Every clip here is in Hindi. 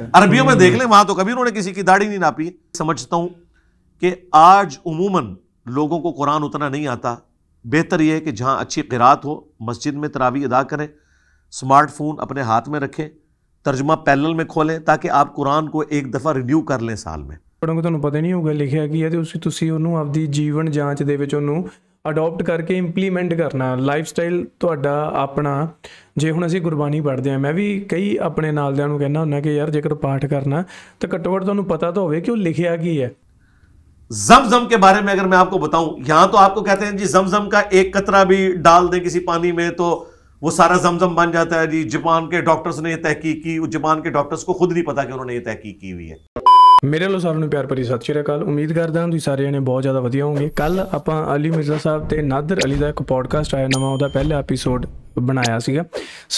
अरबियों में देख ले वहां तो कभी उन्होंने किसी की दाढ़ी नहीं नापी समझता हूं कि आज उमूमन लोगों को कुरान उतना नहीं आता बेहतर यह है कि जहां अच्छी किरात हो मस्जिद में तरावी अदा करें स्मार्टफोन अपने हाथ में रखें तर्जमा पैनल में खोलें ताकि आप कुरान को एक दफ़ा रिन्यू कर लें साल में ਪੜੋਂਗੇ ਤੁਹਾਨੂੰ ਪਤਾ ਨਹੀਂ ਹੋਊਗਾ ਲਿਖਿਆ ਕੀ ਹੈ ਤੇ ਉਸ ਤੁਸੀਂ ਉਹਨੂੰ ਆਪਦੀ ਅਡਾਪਟ ਕਰਕੇ ਇੰਪਲੀਮੈਂਟ ਕਰਨਾ ਲਾਈਫ ਸਟਾਈਲ ਤੁਹਾਡਾ ਆਪਣਾ ਜੇ ਹੁਣ ਅਸੀਂ ਗੁਰਬਾਣੀ ਪੜ੍ਹਦੇ ਆ ਮੈਂ ਵੀ ਕਈ ਆਪਣੇ ਨਾਲ ਦਿਆਂ ਨੂੰ ਕਹਿੰਦਾ ਹੁੰਦਾ ਕਿ ਯਾਰ ਜੇਕਰ ਪਾਠ ਕਰਨਾ ਤਾਂ ਘੱਟੋ ਘੱਟ ਤੁਹਾਨੂੰ ਪਤਾ ਤਾਂ ਹੋਵੇ ਕਿ ਉਹ ਲਿਖਿਆ ਕੀ ਹੈ जमजम के बारे में अगर मैं आपको बताऊं यहां तो आपको कहते हैं जी जमजम का एक कतरा भी डाल दें किसी पानी में तो वो सारा जमजम बन जाता है जी जापान के डॉक्टर्स ने यह तहकीक की जापान के डॉक्टर्स को खुद नहीं पता कि उन्होंने ये तहकीक की हुई है ਮੇਰੇ ਵੱਲੋਂ ਸਾਰਿਆਂ ਨੂੰ ਪਿਆਰ ਭਰੀ ਸਤਿ ਸ਼੍ਰੀ ਅਕਾਲ ਉਮੀਦ ਕਰਦਾ ਹਾਂ ਤੁਸੀਂ ਸਾਰਿਆਂ ਨੇ ਬਹੁਤ ਜ਼ਿਆਦਾ ਵਧੀਆ ਹੋਵੋਗੇ ਕੱਲ ਆਪਾਂ ਅਲੀ ਮਿਰਜ਼ਾ ਸਾਹਿਬ ਤੇ ਨਾਦਰ ਅਲੀ ਦਾ ਇੱਕ ਪੋਡਕਾਸਟ ਆਇਆ ਨਵਾਂ ਉਹਦਾ ਪਹਿਲਾ ਐਪੀਸੋਡ ਬਣਾਇਆ ਸੀਗਾ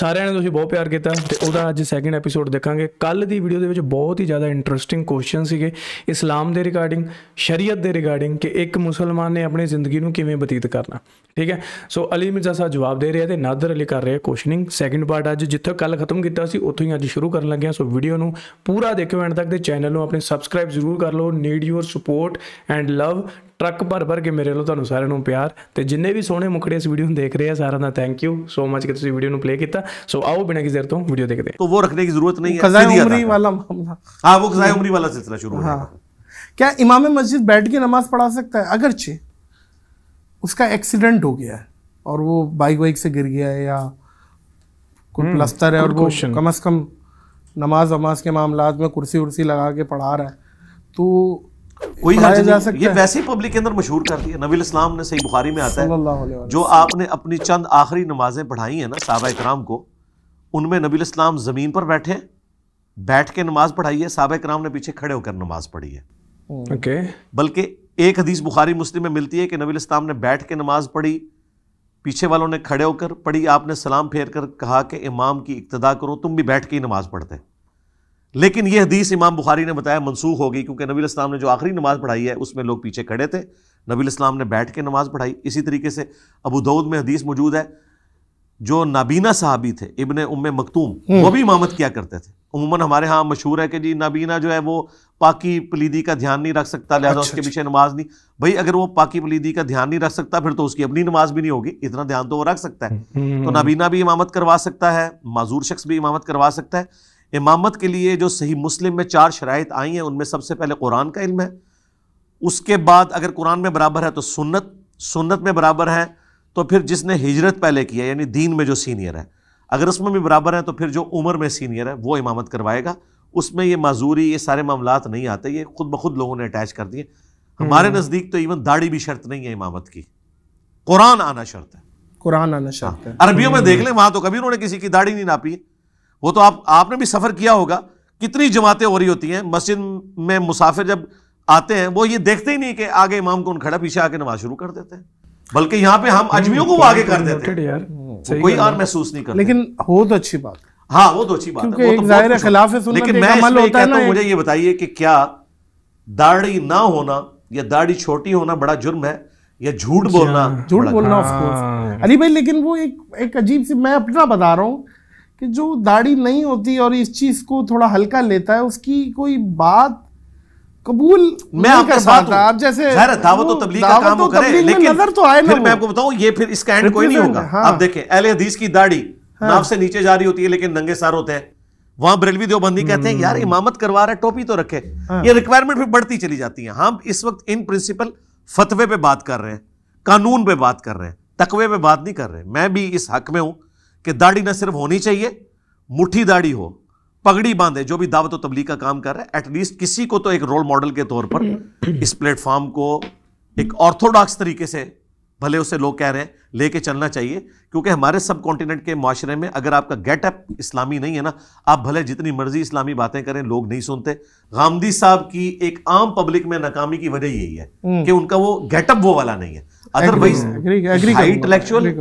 ਸਾਰਿਆਂ ਨੇ ਤੁਸੀਂ ਬਹੁਤ ਪਿਆਰ ਕੀਤਾ ਤੇ ਉਹਦਾ ਅੱਜ ਸੈਕਿੰਡ ਐਪੀਸੋਡ ਦੇਖਾਂਗੇ ਕੱਲ ਦੀ ਵੀਡੀਓ ਦੇ ਵਿੱਚ ਬਹੁਤ ਹੀ ਜ਼ਿਆਦਾ ਇੰਟਰਸਟਿੰਗ ਕੁਐਸਚਨ ਸੀਗੇ ਇਸਲਾਮ ਦੇ ਰਿਗਾਰਡਿੰਗ ਸ਼ਰੀਅਤ ਦੇ ਰਿਗਾਰਡਿੰਗ ਕਿ ਇੱਕ ਮੁਸਲਮਾਨ ਨੇ ਆਪਣੀ ਜ਼ਿੰਦਗੀ ਨੂੰ ਕਿਵੇਂ ਬਤੀਤ ਕਰਨਾ ਠੀਕ ਹੈ ਸੋ ਅਲੀ ਮਿਰਜ਼ਾ ਸਾਹਿਬ ਜਵਾਬ ਦੇ ਰਿਹਾ ਤੇ ਨਾਦਰ ਅਲੀ ਕਰ ਰਿਹਾ ਕੁਐਸਚਨਿੰਗ ਸੈਕਿੰਡ ਪਾਰਟ ਅੱਜ ਜਿੱਥੇ ਕੱਲ ਖਤਮ ਕੀਤਾ ਸੀ ਉੱਥੋਂ ਹੀ ਅੱਜ ਸ਼ੁਰੂ ਕਰਨ ਲੱਗੇ ਆ ਸੋ ਵੀਡੀਓ ਨੂੰ ਪੂਰਾ ਦੇਖਿਓ ਐਂਡ ਤੱਕ ਤੇ ਚੈਨਲ ਨੂੰ ਆਪਣੇ ਸਬਸਕ੍ਰਾਈਬ ਜ਼ਰੂਰ ਕਰ ਲਓ need your support and love truck भर भर के मेरे ਵੱਲੋਂ ਤੁਹਾਨੂੰ ਸਾਰਿਆਂ ਨੂੰ जिन्हें भी सोहने मुखड़े इस वीडियो देख रहे हैं सारा का थैंक यू सो मच कि ਸੋ ਮਚ ਕਿ ਤੁਸੀਂ ਵੀਡੀਓ आओ बिना किसी देर तो वीडियो देखते दे। तो वो रखने की जरूरत नहीं है खजाए वाला मामला हाँ, वो खजाए वाला सिलसिला शुरू हाँ क्या इमाम मस्जिद बैठ के नमाज पढ़ा सकता है अगर छे उसका एक्सीडेंट हो गया है और वो बाइक वाइक से गिर गया है या कोई प्लस्तर हम्म, है और वो कम अज़ कम नमाज वमाज के मामला में कुर्सी वर्सी लगा के पढ़ा रहा है तो कोई हर्ज नहीं ये वैसे ही पब्लिक के अंदर मशहूर कर दिया नबी इस्लाम ने सही बुखारी में आता है जो आपने अपनी चंद आखिरी नमाजें पढ़ाई हैं ना साहबा इक्राम को उनमें नबी इस्लाम ज़मीन पर बैठे बैठ के नमाज पढ़ाई है साहब कराम ने पीछे खड़े होकर नमाज पढ़ी है ओके हम्म। बल्कि एक हदीस बुखारी मुस्लिम में मिलती है कि नबी इस्लाम ने बैठ के नमाज पढ़ी पीछे वालों ने खड़े होकर पढ़ी आपने सलाम फेर कर कहा कि इमाम की इब्तदा करो तुम भी बैठ के ही नमाज पढ़ते लेकिन यह हदीस इमाम बुखारी ने बताया मनसूख हो गई क्योंकि नबी इस्लाम ने जो आखिरी नमाज़ पढ़ाई है उसमें लोग पीछे खड़े थे नबी इस्लाम ने बैठ के नमाज़ पढ़ाई इसी तरीके से अबू दाऊद में हदीस मौजूद है जो नाबीना साहबी थे इबन उम मखतूम वो हम्म। भी इमामत किया करते थे उमूमन हमारे यहाँ मशहूर है कि जी नाबीना जो है वो पाकि पलीदी का ध्यान नहीं रख सकता लिहाजा अच्छा, उसके अच्छा। पीछे नमाज नहीं भाई अगर वो पाकि पलीदी का ध्यान नहीं रख सकता फिर तो उसकी अपनी नमाज भी नहीं होगी इतना ध्यान तो वो रख सकता है हम्म, हम्म, तो नाबीना भी इमामत करवा सकता है माजूर शख्स भी इमामत करवा सकता है इमामत के लिए जो सही मुस्लिम में चार शराइ आई हैं उनमें सबसे पहले कुरान का इल्म है उसके बाद अगर कुरान में बराबर है तो सुन्नत सुन्नत में बराबर है तो फिर जिसने हिजरत पहले किया यानी दीन में जो सीनियर है अगर उसमें भी बराबर है तो फिर जो उम्र में सीनियर है वो इमामत करवाएगा उसमें ये माजूरी ये सारे मामला नहीं आते ये खुद ब खुद लोगों ने अटैच कर दिए हमारे हम्म। नज़दीक तो इवन दाढ़ी भी शर्त नहीं है इमामत की कुरान आना शर्त है कुरान आना शर्त हाँ। है अरबियों में देख हम्म। लें वहां तो कभी उन्होंने किसी की दाढ़ी नहीं नापी है वो तो आप आपने भी सफ़र किया होगा कितनी जमातें हो रही होती हैं मस्जिद में मुसाफिर जब आते हैं वो ये देखते ही नहीं कि आगे इमाम कौन खड़ा पीछे आके नमाज शुरू कर देते हैं बल्कि यहाँ पे हम अजमियों को वो आगे कर देते हैं कोई और महसूस नहीं करते लेकिन हो तो अच्छी बात हाँ वो तो अच्छी बात है तो जाहिर तो खिलाफ लेकिन मैं कहता हूँ मुझे ये बताइए कि क्या दाढ़ी ना होना या दाढ़ी छोटी होना बड़ा जुर्म है या झूठ अच्छा, बोलना झूठ बोलना ऑफ कोर्स अली भाई लेकिन वो एक एक अजीब सी मैं अपना बता रहा हूँ कि जो दाढ़ी नहीं होती और इस चीज़ को थोड़ा हल्का लेता है उसकी कोई बात कबूल मैं आपके साथ आप जैसे दावत तो तबलीग का काम तो करे लेकिन नजर तो आए फिर मैं आपको बताऊं ये फिर इसका एंड कोई नहीं होगा हाँ। आप देखें अहले हदीस की दाढ़ी हाँ। नाव से नीचे जा रही होती है लेकिन नंगे सार होते हैं वहां बरेलवी देवबंदी कहते हैं यार हम्म। इमामत करवा रहे टोपी तो रखे हाँ। ये रिक्वायरमेंट फिर बढ़ती चली जाती है हम इस वक्त इन प्रिंसिपल फतवे पे बात कर रहे हैं कानून पे बात कर रहे हैं तकवे पे बात नहीं कर रहे मैं भी इस हक में हूं कि दाढ़ी न सिर्फ होनी चाहिए मुठ्ठी दाढ़ी हो पगड़ी बांधे जो भी दावत तबलीग का काम कर रहा है एटलीस्ट किसी को तो एक रोल मॉडल के तौर पर इस प्लेटफॉर्म को एक ऑर्थोडॉक्स तरीके से भले उसे लोग कह रहे हैं लेके चलना चाहिए क्योंकि हमारे सब कॉन्टिनेंट के माशरे में अगर आपका गेटअप इस्लामी नहीं है ना आप भले जितनी मर्जी इस्लामी बातें करें लोग नहीं सुनते गांधी साहब की एक आम पब्लिक में नाकामी की वजह यही है हम्म। कि उनका वो गेटअप वो वाला नहीं है अदरवाइज इंटेलेक्चुअल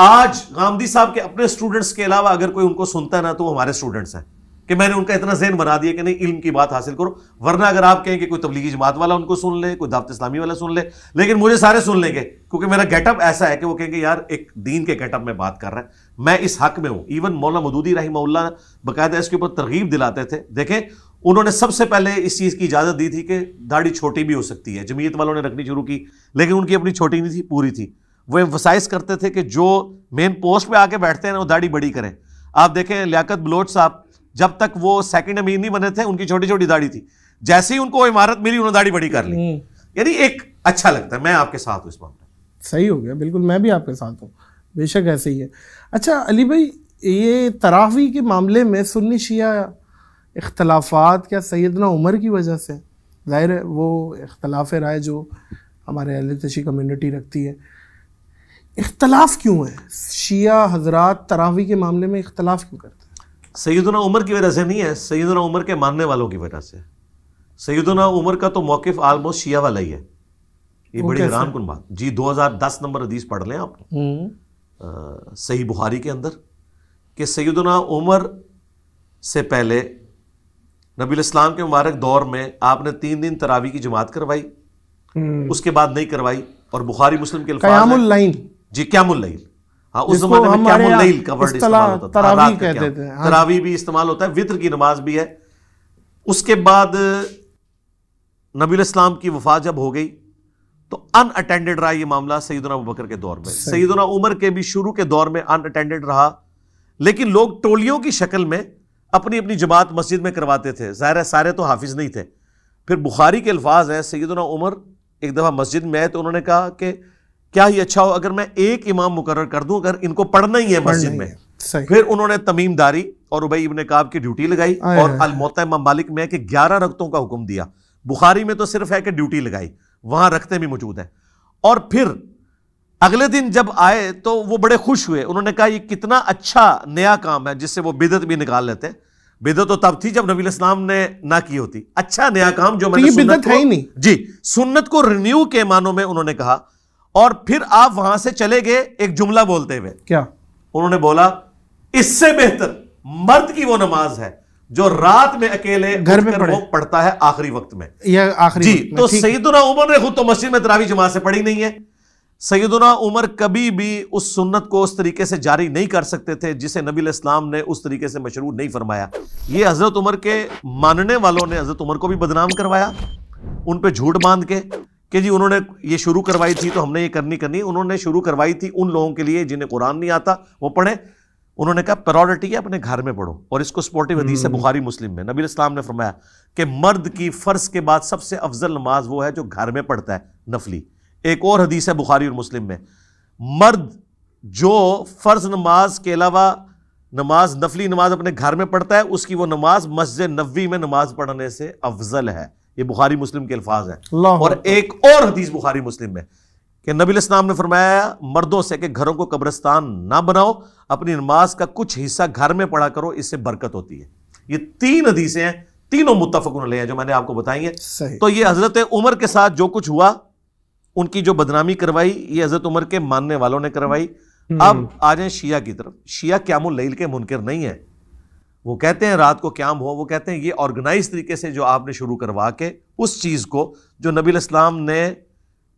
आज गांधी साहब के अपने स्टूडेंट्स के अलावा अगर कोई उनको सुनता है ना तो वो हमारे स्टूडेंट्स हैं कि मैंने उनका इतना जहन बना दिया कि नहीं इल्म की बात हासिल करो वरना अगर आप कहें कि कोई तबलीगी जमात वाला उनको सुन ले कोई दावत इस्लामी वाला सुन ले लेकिन मुझे सारे सुन लेंगे क्योंकि मेरा गेटअप ऐसा है कि वो कहेंगे यार एक दीन के गेटअप में बात कर रहा है मैं इस हक में हूँ इवन मौला मदूदी रही मौल्ला बाकायदा इसके ऊपर तरगीब दिलाते थे देखें उन्होंने सबसे पहले इस चीज़ की इजाज़त दी थी कि दाढ़ी छोटी भी हो सकती है जमीयत वालों ने रखनी शुरू की लेकिन उनकी अपनी छोटी नहीं थी पूरी थी वो एम्फोसाइज करते थे कि जो मेन पोस्ट पे आके बैठते हैं ना वो दाढ़ी बड़ी करें आप देखें लियाकत बलोच साहब जब तक वो सेकंड अमीर नहीं बने थे उनकी छोटी छोटी दाढ़ी थी जैसे ही उनको इमारत मिली उन्होंने दाढ़ी बड़ी कर ली हम्म। यानी एक अच्छा लगता है मैं आपके साथ हूँ इस मामले सही हो गया बिल्कुल मैं भी आपके साथ हूँ बेशक ऐसे ही है अच्छा अली भाई ये तरावी के मामले में सुन्नी शिया इख्तलाफात क्या सैदना उमर की वजह से ज़ाहिर है वो इख्तलाफ राय जो हमारे अहल तशी कम्यूनिटी रखती है इख्तलाफ क्यों है शिया हजरात तरावी के मामले में इख्तलाफ क्यों करते हैं सैदना उमर की वजह से नहीं है सैदना उमर के मानने वालों की वजह से सैदना उमर का तो मौकफ़ आलमोस्ट शिया वाला ही है ये बड़ी हैरान कन बात जी दो हजार दस नंबर हदीस पढ़ लें आप हम्म। सही बुहारी के अंदर कि सैदना उमर से पहले नबी इस्लाम के मुबारक दौर में आपने तीन दिन तरावी की जमात करवाई हम्म। उसके बाद नहीं करवाई और बुखारी मुस्लिम के जी क्यामुल लैल हाँ उस जमाने में क्यामुल लैल का वर्ड इस्तेमाल होता था तरावी कहते थे हाँ। तरावी भी इस्तेमाल होता है वित्र की नमाज भी है उसके बाद नबी इस्लाम की वफा जब हो गई तो अन अटेंडेड रहा यह मामला सईदना बकर के दौर में सईदना उमर के भी शुरू के दौर में अन अटेंडेड रहा लेकिन लोग टोलियों की शक्ल में अपनी अपनी जमात मस्जिद में करवाते थे ज़ाहिर सारे तो हाफिज़ नहीं थे फिर बुखारी के अल्फाज हैं सईदना उमर एक दफ़ा मस्जिद में आए तो उन्होंने कहा कि क्या ही अच्छा हो अगर मैं एक इमाम मुकर कर दूं अगर इनको पढ़ना ही है मस्जिद में फिर उन्होंने तमीमदारी और उबई इबन काब की ड्यूटी लगाई और अलमोता ममालिक में कि ग्यारह रक्तों का हुक्म दिया बुखारी में तो सिर्फ है कि ड्यूटी लगाई वहां रखते भी मौजूद है और फिर अगले दिन जब आए तो वो बड़े खुश हुए उन्होंने कहा ये कितना अच्छा नया काम है जिससे वो बिदत भी निकाल लेते हैं बिदत तो तब थी जब नबी इस्लाम ने ना की होती अच्छा नया काम जो तो मैंने सुन्नत है ही नहीं जी सुन्नत को रिन्यू के मानों में उन्होंने कहा और फिर आप वहां से चले गए एक जुमला बोलते हुए क्या उन्होंने बोला इससे बेहतर मर्द की वो नमाज है जो रात में अकेले घर में वो पढ़ता है आखिरी वक्त में यह आखिरी जी तो सईदुना उमर ने खुद तो मस्जिद में तरावी जमात से पढ़ी नहीं है सईदुना उमर कभी भी उस सुन्नत को उस तरीके से जारी नहीं कर सकते थे जिसे नबी इस्लाम ने उस तरीके से मशरूर नहीं फरमाया ये हज़रत उमर के मानने वालों ने हज़रत उमर को भी बदनाम करवाया उन पर झूठ बांध के कि जी उन्होंने ये शुरू करवाई थी तो हमने ये करनी करनी उन्होंने शुरू करवाई थी उन लोगों के लिए जिन्हें कुरान नहीं आता वो पढ़े उन्होंने कहा प्रायोरिटी है अपने घर में पढ़ो और इसको स्पोर्टिव हदीस है हम्म। बुखारी मुस्लिम में नबी इस्लाम ने फरमाया कि मर्द की फ़र्ज के बाद सबसे अफजल नमाज वो है जो घर में पढ़ता है नफली एक और हदीस है बुखारी और मुस्लिम में मर्द जो फ़र्ज नमाज के अलावा नमाज नफली नमाज अपने घर में पढ़ता है उसकी वो नमाज मस्जिद नबी में नमाज पढ़ने से अफजल है ये बुखारी मुस्लिम के अल्फाज है और एक और हदीस बुखारी मुस्लिम में कि नबी इस्लाम ने फरमाया मर्दों से कि घरों को कब्रस्तान ना बनाओ अपनी नमाज का कुछ हिस्सा घर में पढ़ा करो इससे बरकत होती है ये तीन हदीसें हैं तीनों मुतफ़ुन हैं जो मैंने आपको बताई है तो ये हज़रत उमर के साथ जो कुछ हुआ उनकी जो बदनामी करवाई ये हज़रत उमर के मानने वालों ने करवाई हम्म। अब आ जाए शिया की तरफ शिया क्यामुल के मुनकर नहीं है वो कहते हैं रात को क्याम हो वो कहते हैं ये ऑर्गेनाइज तरीके से जो आपने शुरू करवा के उस चीज़ को जो नबी इस्लाम ने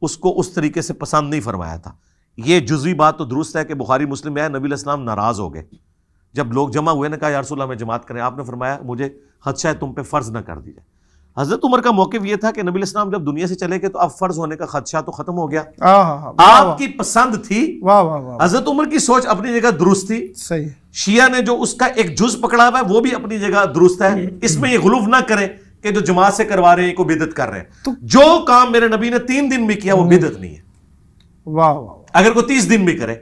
उसको उस तरीके से पसंद नहीं फरमाया था ये जुजवी बात तो दुरुस्त है कि बुखारी मुस्लिम में आया नबी इस्लाम नाराज़ हो गए जब लोग जमा हुए ना कहा यारसोल्ला में जमात करें आपने फरमाया मुझे खदशा है तुम पे फ़र्ज़ ना कर दिया हजरत उमर का मौके यह था कि नबी इस्लाम जब दुनिया से चले गए तो अब फर्ज होने का खदशा तो खत्म हो गया हाँ, हाँ, हाँ, आपकी पसंद थी हजरत उमर की सोच अपनी जगह दुरुस्त थी सही शिया ने जो उसका एक जुज पकड़ा हुआ है वो भी अपनी जगह दुरुस्त है हम्म। इसमें ये गुलूफ ना करें कि जो जमात से करवा रहे हैं को बिदत कर रहे हैं तो जो काम मेरे नबी ने तीन दिन में किया वो हम्म। बिदत नहीं है वाह वाह अगर कोई तीस दिन भी करे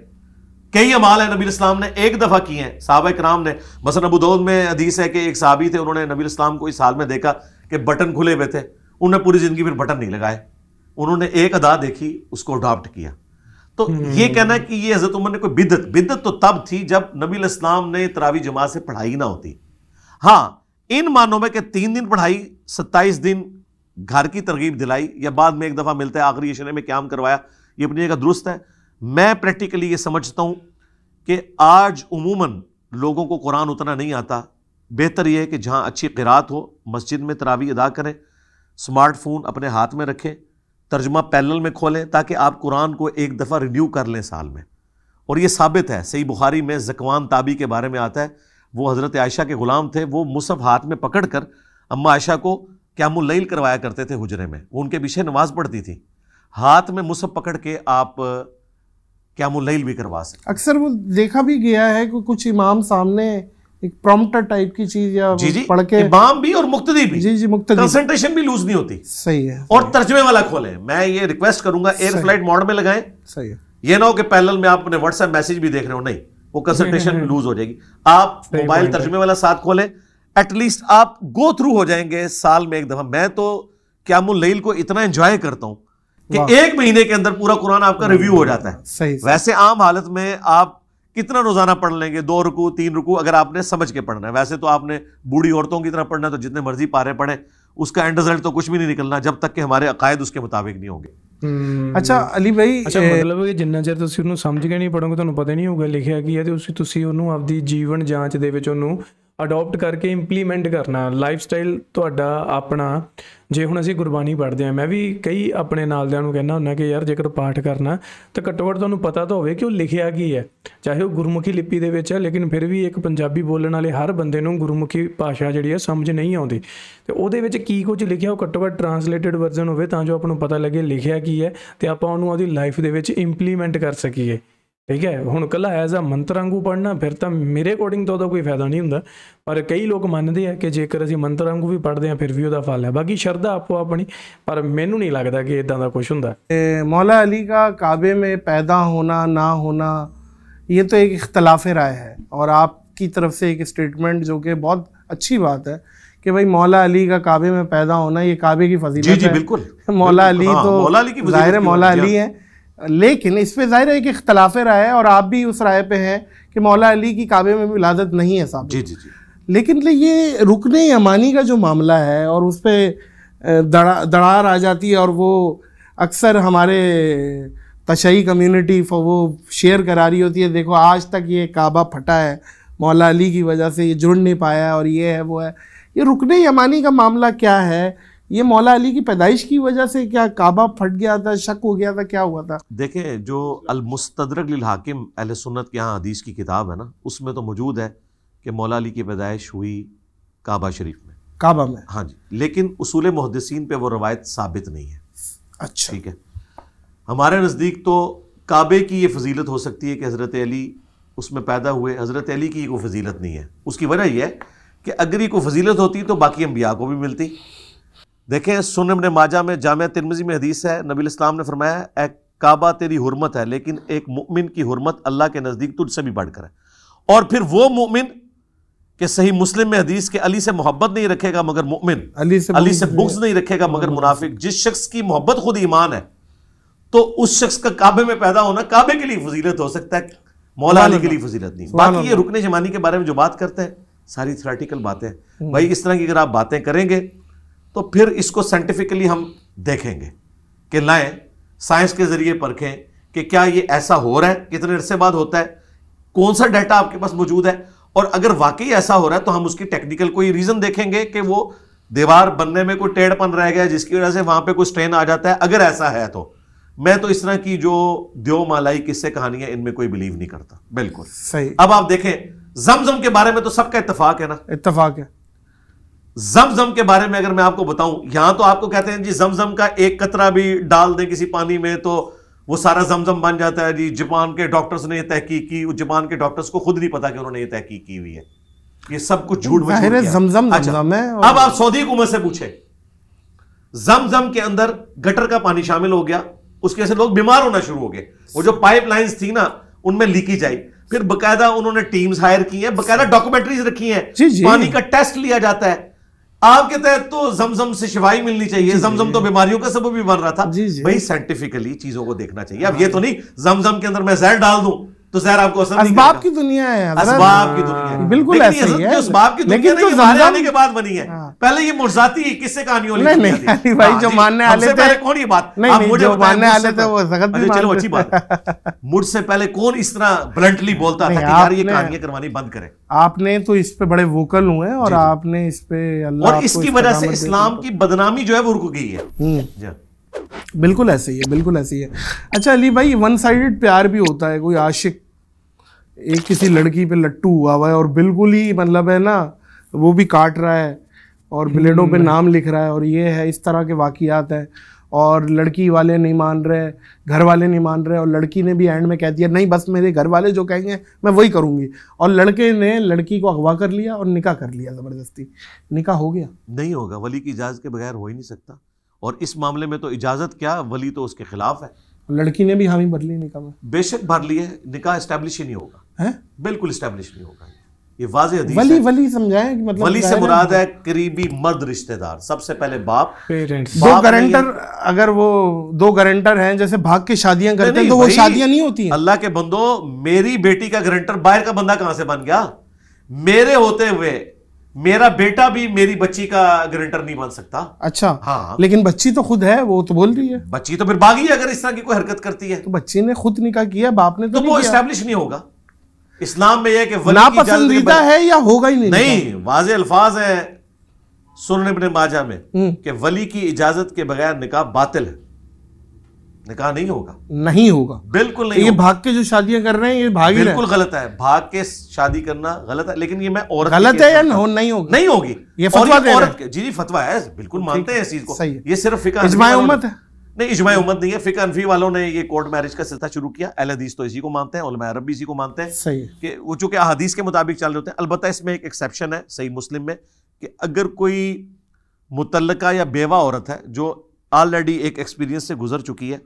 कई अमाल है नबी इस्लाम ने एक दफ़ा किए हैं साहब कराम ने मसन अबूद में हदीस है कि एक साहबी थे उन्होंने नबी इस्लाम को इस साल में देखा कि बटन खुले हुए थे उन्होंने पूरी ज़िंदगी फिर बटन नहीं लगाए उन्होंने एक अदा देखी उसको अडॉप्ट किया तो हम्म। ये कहना है कि ये हज़रत उमर ने कोई बिदत बिदत तो तब थी जब नबी इस्लाम ने तरावी जमात से पढ़ाई ना होती हाँ इन मानों में कि तीन दिन पढ़ाई सत्ताईस दिन घर की तरगीब दिलाई या बाद में एक दफ़ा मिलता है आखिरी शरे में क्याम करवाया ये अपनी जगह दुरुस्त है मैं प्रैक्टिकली ये समझता हूँ कि आज उमूमन लोगों को कुरान उतना नहीं आता बेहतर यह है कि जहाँ अच्छी किरात हो मस्जिद में तरावी अदा करें स्मार्टफोन अपने हाथ में रखें तर्जमा पैनल में खोलें ताकि आप कुरान को एक दफ़ा रिन्यू कर लें साल में और ये साबित है सही बुखारी में जकवान ताबी के बारे में आता है वो हज़रत आयशा के ग़ुलाम थे वो मुसफ़ हाथ में पकड़ कर अम्मा आयशा को क्यामुल्लैल करवाया करते थे हुजरे में वो उनके पीछे नमाज़ पढ़ती थी हाथ में मुसफ़ पकड़ के आप क्यामुल्लैल भी करवा सकते अक्सर वो देखा भी गया है कि कुछ इमाम सामने एक प्रोमटर टाइप की चीज या जी जी पढ़ के इमाम भी और मुक्तदी भी जी जी मुक्तदी कंसंट्रेशन भी लूज नहीं होती सही है और तर्जमे वाला खोले मैं ये रिक्वेस्ट करूंगा एयर फ्लाइट मॉड में लगाए सही है ये ना हो कि पैनल में आप अपने व्हाट्सएप मैसेज भी देख रहे हो नहीं वो कंसंट्रेशन लूज हो जाएगी आप मोबाइल तर्जमे वाला साथ खोले एटलीस्ट आप गो थ्रू हो जाएंगे साल में एक दफा मैं तो क्या लईल को इतना एंजॉय करता हूं कि एक महीने के अंदर पूरा कुरान आपका रिव्यू हो जाता है सही। वैसे आम हालत में आप कितना रोजाना पढ़ लेंगे दो रुकू तीन रुकू अगर आपने समझ के पढ़ना है वैसे तो आपने बूढ़ी औरतों की तरह पढ़ना है तो जितने मर्जी पारे पढ़े उसका एंड रिजल्ट तो कुछ भी नहीं निकलना जब तक कि हमारे अकायद उसके मुताबिक नहीं होंगे हम्म। अच्छा अली भाई ਅੱਛਾ ਮਤਲਬ ਕਿ ਜਿੰਨਾ ਚਿਰ ਤੁਸੀਂ ਉਹਨੂੰ ਸਮਝ ਕੇ ਨਹੀਂ ਪੜੋਗੇ ਤੁਹਾਨੂੰ ਪਤਾ ਨਹੀਂ ਹੋਊਗਾ ਲਿਖਿਆ ਕੀ ਹੈ ਤੇ ਉਸ ਤੁਸੀਂ ਉਹਨੂੰ ਆਪਦੀ ਅਡਾਪਟ ਕਰਕੇ ਇੰਪਲੀਮੈਂਟ ਕਰਨਾ ਲਾਈਫ ਸਟਾਈਲ ਤੁਹਾਡਾ ਆਪਣਾ ਜੇ ਹੁਣ ਅਸੀਂ ਗੁਰਬਾਣੀ ਪੜ੍ਹਦੇ ਆ ਮੈਂ ਵੀ ਕਈ ਆਪਣੇ ਨਾਲਦਿਆਂ ਨੂੰ ਕਹਿੰਦਾ ਹੁੰਦਾ ਕਿ ਯਾਰ ਜੇਕਰ ਪਾਠ ਕਰਨਾ ਤਾਂ ਘੱਟੋ ਘੱਟ ਤੁਹਾਨੂੰ ਪਤਾ ਤਾਂ ਹੋਵੇ ਕਿ ਉਹ ਲਿਖਿਆ ਕੀ ਹੈ ਚਾਹੇ ਉਹ ਗੁਰਮੁਖੀ ਲਿਪੀ ਦੇ ਵਿੱਚ ਹੈ ਲੇਕਿਨ ਫਿਰ ਵੀ ਇੱਕ ਪੰਜਾਬੀ ਬੋਲਣ ਵਾਲੇ ਹਰ ਬੰਦੇ ਨੂੰ ਗੁਰਮੁਖੀ ਭਾਸ਼ਾ ਜਿਹੜੀ ਹੈ ਸਮਝ ਨਹੀਂ ਆਉਂਦੀ ਤੇ ਉਹਦੇ ਵਿੱਚ ਕੀ ਕੁਝ ਲਿਖਿਆ ਉਹ ਘੱਟੋ ਘੱਟ ਟ੍ਰਾਂਸਲੇਟਡ ਵਰਜ਼ਨ ਹੋਵੇ ਤਾਂ ਜੋ ਆਪਾਂ ਨੂੰ ਪਤਾ ਲੱਗੇ ਲਿਖਿਆ ਕੀ ਹੈ ਤੇ ਆਪਾਂ ਉਹਨੂੰ ਆਪਣੀ ਲਾਈਫ ਦੇ ਵਿੱਚ ਇੰਪਲੀਮੈਂਟ ਕਰ ਸਕੀਏ ठीक है हूँ कला एज अ मंत्रांगू पढ़ना फिर तो मेरे अकॉर्डिंग तो कोई फायदा नहीं होंगे पर कई लोग मानते हैं कि जेकर अभी मंत्रांगू भी पढ़ते हैं फिर भी वह फल है बाकी श्रद्धा आपो अपनी पर मैनू नहीं लगता कि इदा का कुछ होंगे मौला अली का काबे में पैदा होना ना होना ये तो एक इख्तलाफ़ राय है और आपकी तरफ से एक स्टेटमेंट जो कि बहुत अच्छी बात है कि भाई मौला अली का काबे में पैदा होना ये काबे की फजीलत जी बिल्कुल मौला अली हाँ, तो मौला अली की मौला अली है। लेकिन इस पर जाहिर है कि इख्तलाफ राय है और आप भी उस राय पे हैं कि मौला अली की काबे में भी लाजत नहीं है साहब जी जी जी लेकिन तो ये रुकन यमानी का जो मामला है और उस पर दड़ा दड़ार आ जाती है और वो अक्सर हमारे तशई कम्युनिटी वो शेयर करा रही होती है देखो आज तक ये काबा फटा है मौला अली की वजह से ये जुड़ नहीं पाया और ये है वो है ये रुकन यमानी का मामला क्या है ये मौला अली की पैदाइश की वजह से क्या काबा फट गया था शक हो गया था क्या हुआ था देखे जो अलमुस्तरक हाकिम अहल सुन्नत के यहाँ हदीस की किताब है ना उसमें तो मौजूद है कि मौला अली की पैदाइश हुई काबा शरीफ में काबा में हाँ जी लेकिन उसूल मुहदसिन पे वो रवायत साबित नहीं है अच्छा ठीक है हमारे नज़दीक तो काबे की ये फजीलत हो सकती है कि हज़रत अली उसमें पैदा हुए हज़रत अली की कोई फजीलत नहीं है उसकी वजह यह है कि अगर ये कोई फजीलत होती तो बाकी अम्बिया को भी मिलती देखें सुन इबन माजा में जाम तिरमिजी में हदीस है नबी इस्लाम ने फरमाया काबा तेरी हुरमत है लेकिन एक मुमिन की हरमत अल्लाह के नज़दीक तुझसे भी बढ़कर है और फिर वो मुमिन के सही मुस्लिम में हदीस के अली से मोहब्बत नहीं रखेगा मगर मुमिन अली से अली से बुक्स नहीं रखेगा हाँ, मगर हाँ। मुनाफिक जिस शख्स की मोहब्बत खुद ईमान है तो उस शख्स का काबे में पैदा होना काबे के लिए फजीलत हो सकता है मौला अली के लिए फजीलत नहीं बाकी ये रुकने जमानी के बारे में जो बात करते हैं सारी थ्रेटिकल बातें हम्म। भाई इस तरह की अगर आप बातें करेंगे तो फिर इसको साइंटिफिकली हम देखेंगे कि लाएं साइंस के जरिए परखें कि क्या ये ऐसा हो रहा है कितने अरसे बाद होता है कौन सा डाटा आपके पास मौजूद है और अगर वाकई ऐसा हो रहा है तो हम उसकी टेक्निकल कोई रीजन देखेंगे कि वो दीवार बनने में कोई टेढ़पन रह गया जिसकी वजह से वहां पे कोई स्ट्रेन आ जाता है अगर ऐसा है तो मैं तो इस तरह की जो दियो मालाई किस्से कहानियां इनमें कोई बिलीव नहीं करता बिल्कुल सही अब आप देखें जमजम के बारे में तो सबका इतफाक है ना इतफाक है जमजम के बारे में अगर मैं आपको बताऊं यहां तो आपको कहते हैं जी जमजम का एक कतरा भी डाल दें किसी पानी में तो वो सारा जमजम बन जाता है जी जापान के डॉक्टर्स ने तहकीक की जापान के डॉक्टर्स को खुद नहीं पता कि उन्होंने ये तहकीक की हुई है ये सब कुछ झूठ में जमजम अच्छा, और... अब आप सऊदी हुकूमत से पूछे जमजम के अंदर गटर का पानी शामिल हो गया उसके से लोग बीमार होना शुरू हो गए वो जो पाइपलाइंस थी ना उनमें लीकेज आई फिर बकायदा उन्होंने टीम्स हायर की हैं बकायदा डॉक्यूमेंट्रीज रखी हैं पानी का टेस्ट लिया जाता है आपके तहत तो जमजम से शिवाई मिलनी चाहिए जमजम तो बीमारियों का सबब भी बन रहा था भाई साइंटिफिकली चीजों को देखना चाहिए अब हाँ। ये तो नहीं जमजम के अंदर मैं जहर डाल दूं तो सर आपको असर हाँ, असबाब की दुनिया है असबाब की दुनिया है बिल्कुल ऐसी है असबाब की दुनिया तो हमारे आने के बाद बनी है हाँ। पहले ये मुरजाती किससे कहानी वाली नहीं नहीं भाई हाँ जो मानने वाले थे कौन ये बात नहीं मुझे मानने वाले थे वो जगत भी चलो अच्छी बात मुझसे पहले कौन इस तरह ब्लंटली बोलता था कि यार ये कहानियां करवानी बंद करें आपने तो इस पे बड़े वोकल हुए और आपने इस पे अल्लाह और इसकी वजह से इस्लाम की बदनामी जो है वो रुक गई है हम्म। बिल्कुल ऐसे ही है बिल्कुल ऐसे ही है अच्छा अली भाई वन साइडेड प्यार भी होता है कोई आशिक एक किसी लड़की पे लट्टू हुआ हुआ है और बिल्कुल ही मतलब है ना वो भी काट रहा है और ब्लेडों पे हम्म। नाम लिख रहा है और ये है इस तरह के वाकियात हैं और लड़की वाले नहीं मान रहे घर वाले नहीं मान रहे और लड़की ने भी एंड में कह दिया नहीं बस मेरे घर वाले जो कहेंगे मैं वही करूँगी और लड़के ने लड़की को अगवा कर लिया और निकाह कर लिया ज़बरदस्ती निकाह हो गया नहीं होगा वली की इजाज़ के बगैर हो ही नहीं सकता और इस मामले में तो इजाज़त क्या वली तो उसके खिलाफ है लड़की ने भी हामी भर ली निकाह में बेशक भर ली है निकाह इस्टेब्लिश ही नहीं होगा है बिल्कुल इस्टेब्लिश नहीं होगा ये वाज वली वली समझाएं मतलब वली से मुराद है करीबी मर्द रिश्तेदार सबसे पहले बाप पेरेंट्स दो गारंटर अगर वो दो गारंटर हैं जैसे भाग के शादियां करते हैं तो वो शादियां नहीं होती अल्लाह के बंदो मेरी बेटी का गारंटर बाहर का बंदा कहां से बन गया मेरे होते हुए मेरा बेटा भी मेरी बच्ची का गारंटर नहीं बन सकता अच्छा हाँ लेकिन बच्ची तो खुद है वो तो बोल रही है बच्ची तो फिर बागी अगर इस तरह की कोई हरकत करती है तो बच्ची ने खुद निकाह किया बाप ने तो, तो वो स्टैब्लिश नहीं होगा इस्लाम में यह कि नापसंदीदा है या होगा ही नहीं नहीं वाज अल्फाज है सुनने अपने माजा में हम्म। कि वली की इजाजत के बगैर निकाह बातिल है निकाह नहीं होगा नहीं होगा बिल्कुल नहीं तो ये भाग के जो शादियां कर रहे हैं ये भाग बिल्कुल गलत है भाग के शादी करना गलत है लेकिन ये मैं औरत गलत है या हो, नहीं होगी नहीं होगी ये फतवा दे औरत जी जी फतवा है बिल्कुल मानते हैं इस चीज को ये सिर्फ फिका इजमाय उम्मत है नहीं इजमाय उम्मत नहीं है फिका अनफी वालों ने ये कोर्ट मैरिज का सिलसिला शुरू किया अल हदीस तो इसी को मानते हैं उलमा अरब भी इसी को मानते हैं सही कि वो चूंकि अहादीस के मुताबिक चल रहे होते हैं अलबत्त इसमें एक एक्सेप्शन है सही मुस्लिम में कि अगर कोई मुतलका या बेवा औरत है जो ऑलरेडी एक एक्सपीरियंस से गुजर चुकी है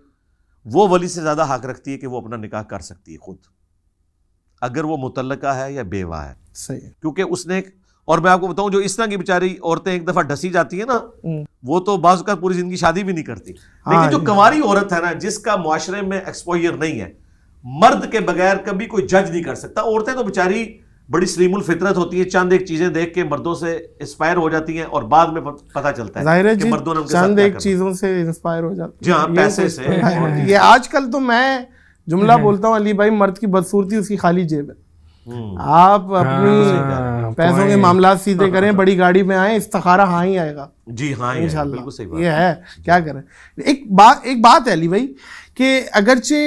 वो वली से ज़्यादा हक रखती है कि वो अपना निकाह कर सकती है खुद अगर वो मुतलका है या बेवा है सही क्योंकि उसने और मैं आपको बताऊं जो इस तरह की बेचारी औरतें एक दफ़ा डसी जाती है ना हम्म। वो तो बाज का पूरी ज़िंदगी शादी भी नहीं करती हाँ, लेकिन जो कंवारी औरत है ना जिसका मुआरे में एक्सपोयर नहीं है मर्द के बगैर कभी कोई जज नहीं कर सकता औरतें तो बेचारी बड़ी सलीमुल फितरत होती है चंद एक चीज़ें देख के मर्दों से इंस्पायर हो जाती हैं और बाद में पता चलता है कि मर्दों ने चंद एक चीज़ों से इंस्पायर हो जाती है जी हाँ, पैसे तो- से ये आजकल तो मैं जुमला हम्म। बोलता हूँ अली भाई मर्द की बदसूरती उसकी खाली जेब है हम्म। आप हाँ, अपनी हाँ, पैसों के मामला सीधे करें बड़ी गाड़ी में आए इस्तखारा हाँ ही आएगा जी हाँ इंशाल्लाह सही ये है क्या करें एक बात एक बात है अली भाई कि अगरचे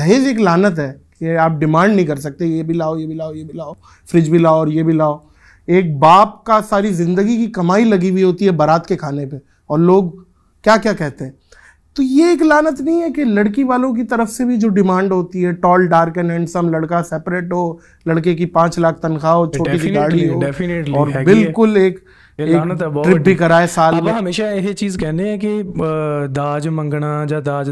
जहेज एक लानत है ये आप डिमांड नहीं कर सकते ये भी लाओ ये भी लाओ ये भी लाओ फ्रिज भी लाओ और ये भी लाओ एक बाप का सारी ज़िंदगी की कमाई लगी हुई होती है बारात के खाने पे और लोग क्या क्या कहते हैं तो ये एक लानत नहीं है कि लड़की वालों की तरफ से भी जो डिमांड होती है टॉल डार्क एंड हैंडसम लड़का सेपरेट हो लड़के की पांच लाख तनख्वाह हो छोटी सी गाड़ी हो और बिल्कुल एक ਟ੍ਰਿਪ ਵੀ ਕਰਾਏ ਸਾਲ ਵਿੱਚ ਹਮੇਸ਼ਾ ਇਹ ਚੀਜ਼ ਕਹਿੰਦੇ दाज ਕਿ ਦਾਜ दाज ਜਾਂ ਦਾਜ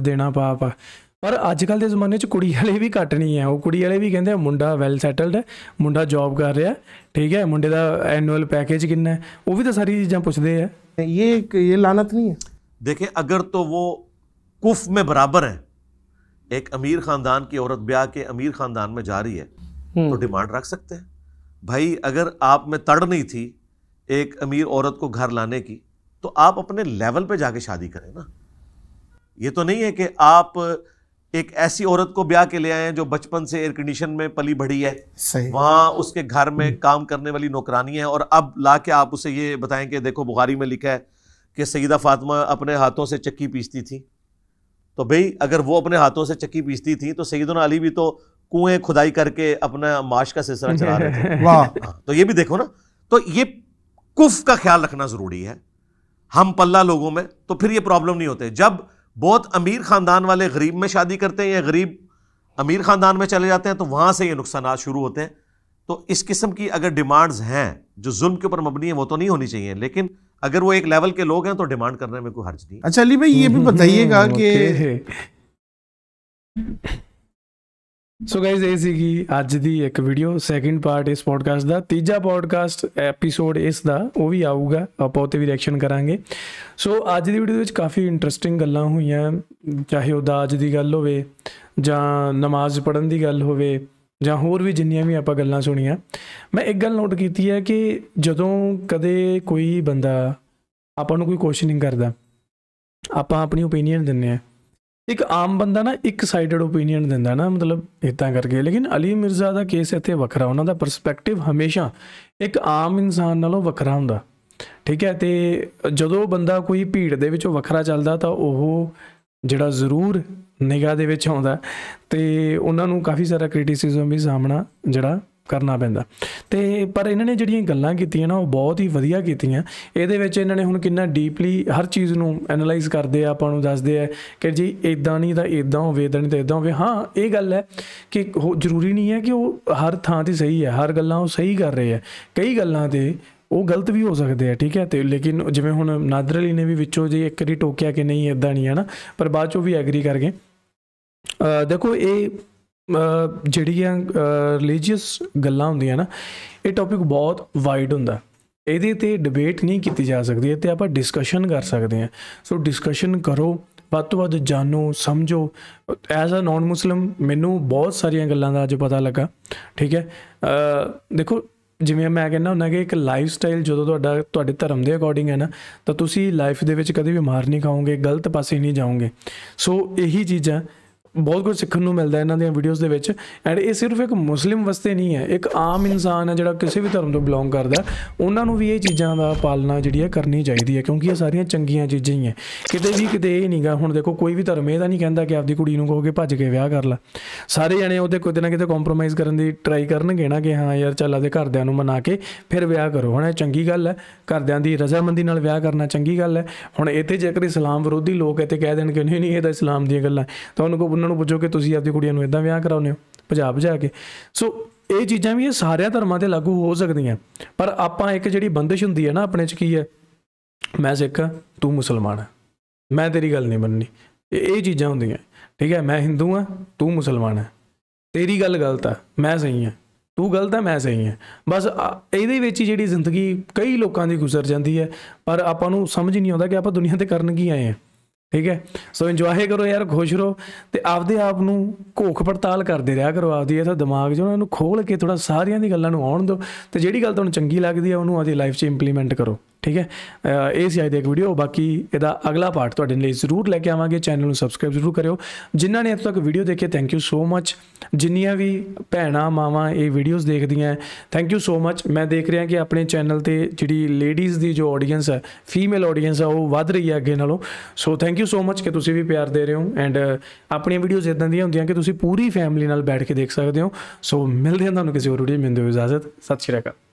पर अजकल के जमाने कुड़ी वाले भी घट नहीं है वो कुड़ी वाले भी कहें मुंडा वैल सैटल्ड है मुंडा जॉब कर रहा है ठीक है मुंडे का एनुअल पैकेज ਪੈਕੇਜ ਕਿੰਨਾ ਹੈ ਉਹ ਵੀ ਤਾਂ ਸਾਰੀ ਚੀਜ਼ਾਂ ਪੁੱਛਦੇ ये ये लानत नहीं है देखिए अगर तो वो कुफ में बराबर है एक अमीर ख़ानदान की औरत ब्याह के अमीर ख़ानदान में जा रही है हम्म। तो डिमांड रख सकते हैं भाई अगर आप में तड़ नहीं थी एक अमीर औरत को घर लाने की तो आप अपने लेवल पे जाके शादी करें ना ये तो नहीं है कि आप एक ऐसी औरत को ब्याह के ले आए हैं जो बचपन से एयर कंडीशन में पली बढ़ी है वहां उसके घर में हम्म। काम करने वाली नौकरानी है और अब ला के आप उसे ये बताएं कि देखो बुखारी में लिखा है कि सईदा फातिमा अपने हाथों से चक्की पीसती थी तो भाई अगर वो अपने हाथों से चक्की पीसती थी तो सईदन अली भी तो कुएं खुदाई करके अपना माश का सिलसिला चला रहे थे वाह हाँ, तो ये भी देखो ना तो ये कुफ का ख्याल रखना ज़रूरी है हम पल्ला लोगों में तो फिर ये प्रॉब्लम नहीं होते जब बहुत अमीर ख़ानदान वाले गरीब में शादी करते हैं या गरीब अमीर ख़ानदान में चले जाते हैं तो वहाँ से ये नुकसान शुरू होते हैं तो इस किस्म की अगर डिमांड्स हैं जो जुल्म के ऊपर मबनी है वो तो नहीं होनी चाहिए लेकिन अगर वो एक लेवल के लोग हैं तो डिमांड करने में कोई हर्ज नहीं अच्छा अली भाई ये भी हम्म, बताइएगा हम्म, कि ਸੋ ਗਾਇਜ਼ ਇਹ ਸੀਗੀ ਅੱਜ ਦੀ ਇੱਕ ਵੀਡੀਓ ਸੈਕਿੰਡ ਪਾਰਟ ਇਸ ਪੋਡਕਾਸਟ ਦਾ ਤੀਜਾ ਪੋਡਕਾਸਟ ਐਪੀਸੋਡ ਇਸ ਦਾ ਉਹ ਵੀ ਆਊਗਾ ਆਪਾਂ ਉਹ ਤੇ ਵੀ ਰਿਐਕਸ਼ਨ ਕਰਾਂਗੇ ਸੋ ਅੱਜ ਦੀ ਵੀਡੀਓ ਵਿੱਚ ਕਾਫੀ ਇੰਟਰਸਟਿੰਗ ਗੱਲਾਂ ਹੋਈਆਂ ਚਾਹੇ ਉਹ ਦਾਜ ਦੀ ਗੱਲ ਹੋਵੇ ਜਾਂ ਨਮਾਜ਼ ਪੜਨ ਦੀ ਗੱਲ ਹੋਵੇ ਜਾਂ ਹੋਰ ਵੀ ਜਿੰਨੀਆਂ ਵੀ ਆਪਾਂ ਗੱਲਾਂ ਸੁਣੀਆਂ ਮੈਂ ਇੱਕ ਗੱਲ ਨੋਟ ਕੀਤੀ ਹੈ ਕਿ ਜਦੋਂ ਕਦੇ ਕੋਈ ਬੰਦਾ ਆਪਾਂ ਨੂੰ ਕੋਈ ਕੁਐਸਚਨਿੰਗ ਕਰਦਾ ਆਪਾਂ ਆਪਣੀ ਓਪੀਨੀਅਨ ਦਿੰਨੇ ਆ ਇੱਕ ਆਮ ਬੰਦਾ ਨਾ ਇੱਕ ਸਾਈਡਡ ਓਪੀਨੀਅਨ ਦਿੰਦਾ ਨਾ ਮਤਲਬ ਇਦਾਂ ਕਰਕੇ ਲੇਕਿਨ ਅਲੀ ਮਿਰਜ਼ਾ ਦਾ ਕੇਸ ਇੱਥੇ ਵੱਖਰਾ ਉਹਨਾਂ ਦਾ ਪਰਸਪੈਕਟਿਵ ਹਮੇਸ਼ਾ ਇੱਕ ਆਮ ਇਨਸਾਨ ਨਾਲੋਂ ਵੱਖਰਾ ਹੁੰਦਾ ਠੀਕ ਹੈ ਤੇ ਜਦੋਂ ਬੰਦਾ ਕੋਈ ਭੀੜ ਦੇ ਵਿੱਚੋਂ ਵੱਖਰਾ ਚੱਲਦਾ ਤਾਂ ਉਹ ਜਿਹੜਾ ਜ਼ਰੂਰ ਨਿਗਾਹ ਦੇ ਵਿੱਚ ਆਉਂਦਾ ਤੇ ਉਹਨਾਂ ਨੂੰ ਕਾਫੀ ਸਾਰਾ ਕ੍ਰਿਟਿਸਿਜ਼ਮ ਵੀ ਸਾਹਮਣਾ ਜਿਹੜਾ ਕਰਨਾ ਪੈਂਦਾ ਤੇ ਪਰ ਇਹਨਾਂ ਨੇ ਜਿਹੜੀਆਂ ਗੱਲਾਂ ਕੀਤੀਆਂ ਨਾ ਉਹ ਬਹੁਤ ਹੀ ਵਧੀਆ ਕੀਤੀਆਂ ਇਹਦੇ ਵਿੱਚ ਇਹਨਾਂ ਨੇ ਹੁਣ ਕਿੰਨਾ ਡੀਪਲੀ ਹਰ ਚੀਜ਼ ਨੂੰ ਐਨਲਾਈਜ਼ ਕਰਦੇ ਆ ਆਪਾਂ ਨੂੰ ਦੱਸਦੇ ਆ ਕਿ ਜੀ ਇਦਾਂ ਨਹੀਂ ਤਾਂ ਇਦਾਂ ਹੋਵੇ ਇਦਾਂ ਨਹੀਂ ਤਾਂ ਇਦਾਂ ਹੋਵੇ ਹਾਂ ਇਹ ਗੱਲ ਹੈ ਕਿ ਜ਼ਰੂਰੀ ਨਹੀਂ ਹੈ ਕਿ ਉਹ ਹਰ ਥਾਂ ਤੇ ਸਹੀ ਹੈ ਹਰ ਗੱਲਾਂ ਉਹ ਸਹੀ ਕਰ ਰਹੇ ਆ ਕਈ ਗੱਲਾਂ ਤੇ ਉਹ ਗਲਤ ਵੀ ਹੋ ਸਕਦੇ ਆ ਠੀਕ ਹੈ ਤੇ ਲੇਕਿਨ ਜਿਵੇਂ ਹੁਣ ਨਾਦਰ ਅਲੀ ਨੇ ਵੀ ਵਿੱਚੋਂ ਜੇ ਇੱਕ ਰੀ ਟੋਕਿਆ ਕਿ ਨਹੀਂ ਇਦਾਂ ਨਹੀਂ ਹੈ ਨਾ ਪਰ ਬਾਅਦ ਚ ਉਹ ਵੀ ਐਗਰੀ ਕਰ ਗਏ ਦੇਖੋ ਇਹ ਜਿਹੜੀਆਂ ਰਿਲੀਜੀਅਸ ਗੱਲਾਂ ਹੁੰਦੀਆਂ ਨਾ ਇਹ ਟੌਪਿਕ ਬਹੁਤ ਵਾਈਡ ਹੁੰਦਾ ਇਹਦੇ ਤੇ ਡਿਬੇਟ ਨਹੀਂ ਕੀਤੀ ਜਾ ਸਕਦੀ ਤੇ ਆਪਾਂ ਡਿਸਕਸ਼ਨ ਕਰ ਸਕਦੇ ਹਾਂ ਸੋ ਡਿਸਕਸ਼ਨ ਕਰੋ ਵੱਧ ਤੋਂ ਵੱਧ ਜਾਣੋ ਸਮਝੋ ਐਜ਼ ਅ ਨਾਨ ਮੁਸਲਮ ਮੈਨੂੰ ਬਹੁਤ ਸਾਰੀਆਂ ਗੱਲਾਂ ਦਾ ਅੱਜ ਪਤਾ ਲੱਗਾ ਠੀਕ ਹੈ ਦੇਖੋ ਜਿਵੇਂ ਮੈਂ ਕਹਿੰਦਾ ਹੁੰਦਾ ਕਿ ਇੱਕ ਲਾਈਫ ਸਟਾਈਲ ਜਦੋਂ ਤੁਹਾਡਾ ਤੁਹਾਡੇ ਧਰਮ ਦੇ ਅਕੋਰਡਿੰਗ ਹੈ ਨਾ ਤਾਂ ਤੁਸੀਂ ਲਾਈਫ ਦੇ ਵਿੱਚ ਕਦੇ ਵੀ ਮਾਰ ਨਹੀਂ ਖਾਓਗੇ ਗਲਤ ਪਾਸੇ ਨਹੀਂ ਜਾਓਗੇ ਸੋ ਇਹੀ ਚੀਜ਼ਾਂ ਬਹੁਤ ਕੁਝ ਸਿੱਖਣ ਨੂੰ ਮਿਲਦਾ ਇਹਨਾਂ ਦੀਆਂ ਵੀਡੀਓਜ਼ ਦੇ ਵਿੱਚ ਐਂਡ ਇਹ ਸਿਰਫ ਇੱਕ ਮੁਸਲਿਮ ਵਸਤੇ ਨਹੀਂ ਹੈ ਇੱਕ ਆਮ ਇਨਸਾਨ ਹੈ ਜਿਹੜਾ ਕਿਸੇ ਵੀ ਧਰਮ ਤੋਂ ਬਿਲੋਂਗ ਕਰਦਾ ਉਹਨਾਂ ਨੂੰ ਵੀ ਇਹ ਚੀਜ਼ਾਂ ਦਾ ਪਾਲਣਾ ਜਿਹੜੀ ਹੈ ਕਰਨੀ ਚਾਹੀਦੀ ਹੈ ਕਿਉਂਕਿ ਇਹ ਸਾਰੀਆਂ ਚੰਗੀਆਂ ਚੀਜ਼ਾਂ ਹੀ ਹੈ ਕਿਤੇ ਵੀ ਕਿਤੇ ਇਹ ਨਹੀਂਗਾ ਹੁਣ ਦੇਖੋ ਕੋਈ ਵੀ ਧਰਮ ਇਹ ਤਾਂ ਨਹੀਂ ਕਹਿੰਦਾ ਕਿ ਆਪਦੀ ਕੁੜੀ ਨੂੰ ਕਹੋਗੇ ਭੱਜ ਕੇ ਵਿਆਹ ਕਰ ਲੈ ਸਾਰੇ ਜਣੇ ਉਹਦੇ ਕੋਈ ਨਾ ਕਿਤੇ ਕੰਪਰੋਮਾਈਜ਼ ਕਰਨ ਦੀ ਟਰਾਈ ਕਰਨਗੇ ਨਾ ਕਿ ਹਾਂ ਯਾਰ ਚੱਲ ਆਦੇ ਘਰਦਿਆਂ ਨੂੰ ਮਨਾ ਕੇ ਫਿਰ ਵਿਆਹ ਕਰੋ ਹੁਣ ਇਹ ਚੰਗੀ ਗੱਲ ਹੈ ਘਰਦਿਆਂ ਦੀ ਰਜ਼ਾਮੰਦੀ ਨਾਲ ਵਿਆਹ ਕਰਨਾ ਚੰਗੀ ਗੱਲ ਹੈ ਹੁਣ ਇੱਥੇ ਜੇਕਰ ਇਸਲਾਮ ਵਿਰੋਧੀ ਲੋਕ ਇੱਥੇ ਕਹਿ ਦੇਣ ਕਿ ਨਹੀਂ ਨਹੀਂ ਇਹ ਤਾਂ ਇਸਲਾਮ ਦੀਆਂ ਗੱਲਾਂ ਤਾਂ ਉਹਨਾਂ ਉਹਨਾਂ ਨੂੰ ਪੁੱਛੋ ਕਿ ਤੁਸੀਂ ਆਪਦੀ ਕੁੜੀਆਂ ਨੂੰ ਇਦਾਂ ਵਿਆਹ ਕਰਾਉਨੇ ਹੋ ਪੰਜਾਬ ਜਾ ਕੇ ਸੋ ਇਹ ਚੀਜ਼ਾਂ ਵੀ ਇਹ ਸਾਰਿਆਂ ਧਰਮਾਂ ਤੇ ਲਾਗੂ ਹੋ ਸਕਦੀਆਂ ਪਰ ਆਪਾਂ ਇੱਕ ਜਿਹੜੀ ਬੰਦਿਸ਼ ਹੁੰਦੀ ਹੈ ਨਾ ਆਪਣੇ 'ਚ ਕੀ ਹੈ ਮੈਂ ਸਿੱਖ ਤੂੰ ਮੁਸਲਮਾਨ ਹੈ ਮੈਂ ਤੇਰੀ ਗੱਲ ਨਹੀਂ ਮੰਨਣੀ ਇਹ ਚੀਜ਼ਾਂ ਹੁੰਦੀਆਂ ਠੀਕ ਹੈ ਮੈਂ ਹਿੰਦੂ ਹਾਂ ਤੂੰ ਮੁਸਲਮਾਨ ਹੈ ਤੇਰੀ ਗੱਲ ਗਲਤ ਆ ਮੈਂ ਸਹੀ ਹਾਂ ਤੂੰ ਗਲਤ ਹੈ ਮੈਂ ਸਹੀ ਹਾਂ ਬਸ ਇਹਦੇ ਵਿੱਚ ਹੀ ਜਿਹੜੀ ਜ਼ਿੰਦਗੀ ਕਈ ਲੋਕਾਂ ਦੀ ਗੁਜ਼ਰ ਜਾਂਦੀ ਹੈ ਪਰ ਆਪਾਂ ਨੂੰ ਸਮਝ ਨਹੀਂ ਆਉਂਦਾ ਕਿ ਆਪਾਂ ਦੁਨੀਆ ਤੇ ਕਰਨ ਕੀ ਆਏ ਆ ਠੀਕ ਹੈ ਸੋ ਇੰਜੋਏ ਕਰੋ ਯਾਰ ਖੁਸ਼ ਰਹੋ ਤੇ ਆਪਦੇ ਆਪ ਨੂੰ ਘੋਖ ਪੜਤਾਲ ਕਰਦੇ ਰਿਹਾ ਕਰੋ ਆਪਦੀ ਇਹ ਤਾਂ ਦਿਮਾਗ 'ਚ ਉਹਨਾਂ ਨੂੰ ਖੋਲ ਕੇ ਥੋੜਾ ਸਾਰੀਆਂ ਦੀ ਗੱਲਾਂ ਨੂੰ ਆਉਣ ਦਿਓ ਤੇ ਜਿਹੜੀ ਗੱਲ ਤੁਹਾਨੂੰ ਚੰਗੀ ਲੱਗਦੀ ਹੈ ਉਹਨੂੰ ਆਪਦੀ ਲਾਈਫ 'ਚ ਇੰਪਲੀਮੈਂਟ ਕਰੋ ਠੀਕ ਹੈ ਇਹ ਸੀ ਅੱਜ ਦੇ ਇੱਕ ਵੀਡੀਓ ਬਾਕੀ ਇਹਦਾ ਅਗਲਾ ਪਾਰਟ ਤੁਹਾਡੇ ਲਈ ਜ਼ਰੂਰ ਲੈ ਕੇ ਆਵਾਂਗੇ ਚੈਨਲ ਨੂੰ ਸਬਸਕ੍ਰਾਈਬ ਜ਼ਰੂਰ ਕਰਿਓ ਜਿਨ੍ਹਾਂ ਨੇ ਅੱਜ ਤੱਕ ਵੀਡੀਓ ਦੇਖੀ ਥੈਂਕ ਯੂ ਸੋ ਮੱਚ ਜਿੰਨੀਆਂ ਵੀ ਭੈਣਾ ਮਾਵਾਂ ਇਹ ਵੀਡੀਓਜ਼ ਦੇਖਦੀਆਂ ਥੈਂਕ ਯੂ ਸੋ ਮੱਚ ਮੈਂ ਦੇਖ ਰਿਹਾ ਕਿ ਆਪਣੇ ਚੈਨਲ ਤੇ ਜਿਹੜੀ ਲੇਡੀਜ਼ ਦੀ ਜੋ ਆਡੀਅנס ਹੈ ਫੀਮੇਲ ਆਡੀਅנס ਆ ਉਹ ਵੱਧ ਰਹੀ ਹੈ ਅੱਗੇ ਨਾਲੋਂ ਸੋ ਥੈਂਕ ਯੂ ਸੋ ਮੱਚ ਕਿ ਤੁਸੀਂ ਵੀ ਪਿਆਰ ਦੇ ਰਹੇ ਹੋ ਐਂਡ ਆਪਣੀਆਂ ਵੀਡੀਓਜ਼ ਇਦਾਂ ਦੀਆਂ ਹੁੰਦੀਆਂ ਕਿ ਤੁਸੀਂ ਪੂਰੀ ਫੈਮਿਲੀ ਨਾਲ ਬੈਠ ਕੇ ਦੇਖ ਸਕਦੇ ਹੋ ਸੋ ਮਿਲਦੇ ਹਾਂ ਤੁਹਾਨੂੰ ਕਿਸੇ ਹੋਰ ਵੀਡੀਓ ਮਿਲਦੇ ਹੋ ਇਜਾਜ਼ਤ ਸਤਿ ਸ਼੍ਰੀ ਅਕਾਲ